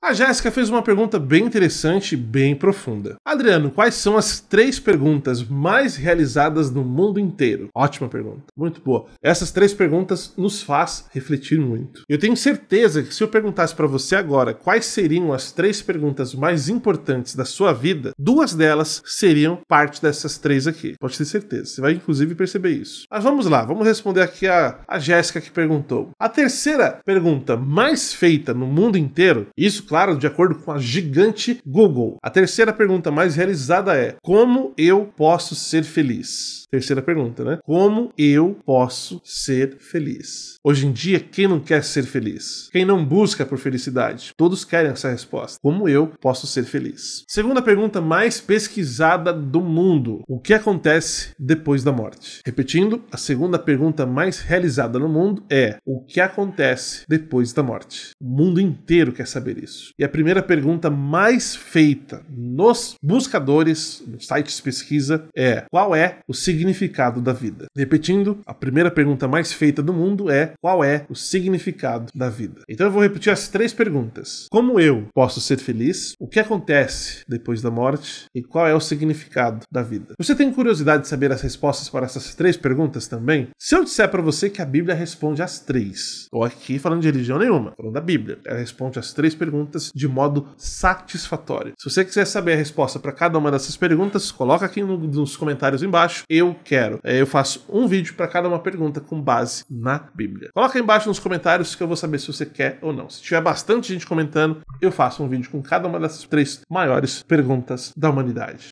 A Jéssica fez uma pergunta bem interessante e bem profunda. Adriano, quais são as três perguntas mais realizadas no mundo inteiro? Ótima pergunta, muito boa. Essas três perguntas nos faz refletir muito. Eu tenho certeza que se eu perguntasse para você agora quais seriam as três perguntas mais importantes da sua vida, duas delas seriam parte dessas três aqui. Pode ter certeza, você vai inclusive perceber isso. Mas vamos lá, vamos responder aqui a, a Jéssica que perguntou. A terceira pergunta mais feita no mundo inteiro, isso Claro, de acordo com a gigante Google. A terceira pergunta mais realizada é: Como eu posso ser feliz? Terceira pergunta, né? Como eu posso ser feliz? Hoje em dia, quem não quer ser feliz? Quem não busca por felicidade? Todos querem essa resposta. Como eu posso ser feliz? Segunda pergunta mais pesquisada do mundo: O que acontece depois da morte? Repetindo, a segunda pergunta mais realizada no mundo é: O que acontece depois da morte? O mundo inteiro quer saber isso isso. E a primeira pergunta mais feita nos buscadores, nos sites de pesquisa, é qual é o significado da vida? Repetindo, a primeira pergunta mais feita do mundo é qual é o significado da vida? Então eu vou repetir as três perguntas. Como eu posso ser feliz? O que acontece depois da morte? E qual é o significado da vida? Você tem curiosidade de saber as respostas para essas três perguntas também? Se eu disser para você que a Bíblia responde as três, ou aqui falando de religião nenhuma, falando da Bíblia, ela responde as três perguntas perguntas de modo satisfatório. Se você quiser saber a resposta para cada uma dessas perguntas, coloca aqui no, nos comentários embaixo. Eu quero. É, eu faço um vídeo para cada uma pergunta com base na Bíblia. Coloca aí embaixo nos comentários que eu vou saber se você quer ou não. Se tiver bastante gente comentando, eu faço um vídeo com cada uma dessas três maiores perguntas da humanidade.